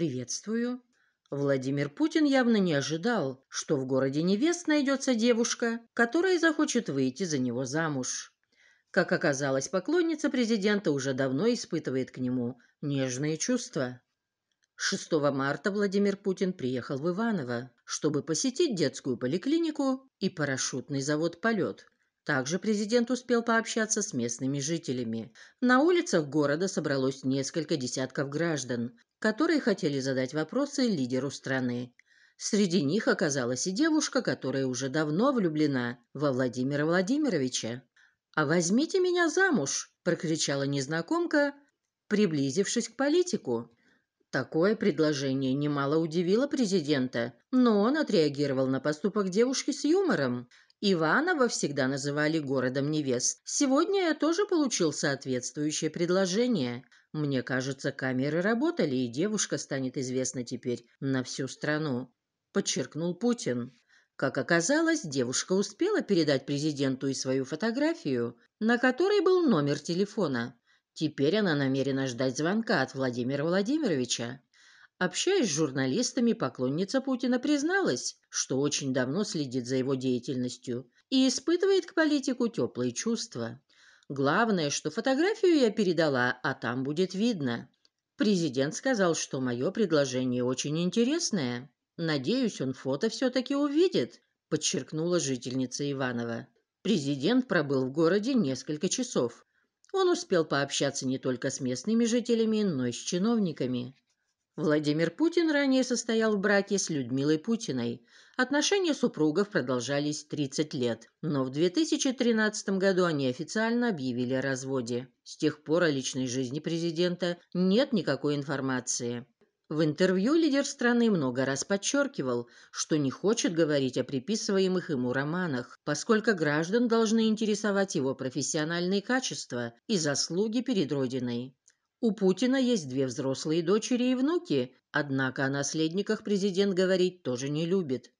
«Приветствую». Владимир Путин явно не ожидал, что в городе невест найдется девушка, которая захочет выйти за него замуж. Как оказалось, поклонница президента уже давно испытывает к нему нежные чувства. 6 марта Владимир Путин приехал в Иваново, чтобы посетить детскую поликлинику и парашютный завод «Полет», также президент успел пообщаться с местными жителями. На улицах города собралось несколько десятков граждан, которые хотели задать вопросы лидеру страны. Среди них оказалась и девушка, которая уже давно влюблена во Владимира Владимировича. «А возьмите меня замуж!» – прокричала незнакомка, приблизившись к политику. Такое предложение немало удивило президента, но он отреагировал на поступок девушки с юмором. Иваново всегда называли городом невест. Сегодня я тоже получил соответствующее предложение. Мне кажется, камеры работали, и девушка станет известна теперь на всю страну», – подчеркнул Путин. Как оказалось, девушка успела передать президенту и свою фотографию, на которой был номер телефона. Теперь она намерена ждать звонка от Владимира Владимировича. Общаясь с журналистами, поклонница Путина призналась, что очень давно следит за его деятельностью и испытывает к политику теплые чувства. Главное, что фотографию я передала, а там будет видно. Президент сказал, что мое предложение очень интересное. Надеюсь, он фото все-таки увидит, подчеркнула жительница Иванова. Президент пробыл в городе несколько часов. Он успел пообщаться не только с местными жителями, но и с чиновниками. Владимир Путин ранее состоял в браке с Людмилой Путиной. Отношения супругов продолжались 30 лет, но в 2013 году они официально объявили о разводе. С тех пор о личной жизни президента нет никакой информации. В интервью лидер страны много раз подчеркивал, что не хочет говорить о приписываемых ему романах, поскольку граждан должны интересовать его профессиональные качества и заслуги перед Родиной. У Путина есть две взрослые дочери и внуки, однако о наследниках президент говорить тоже не любит.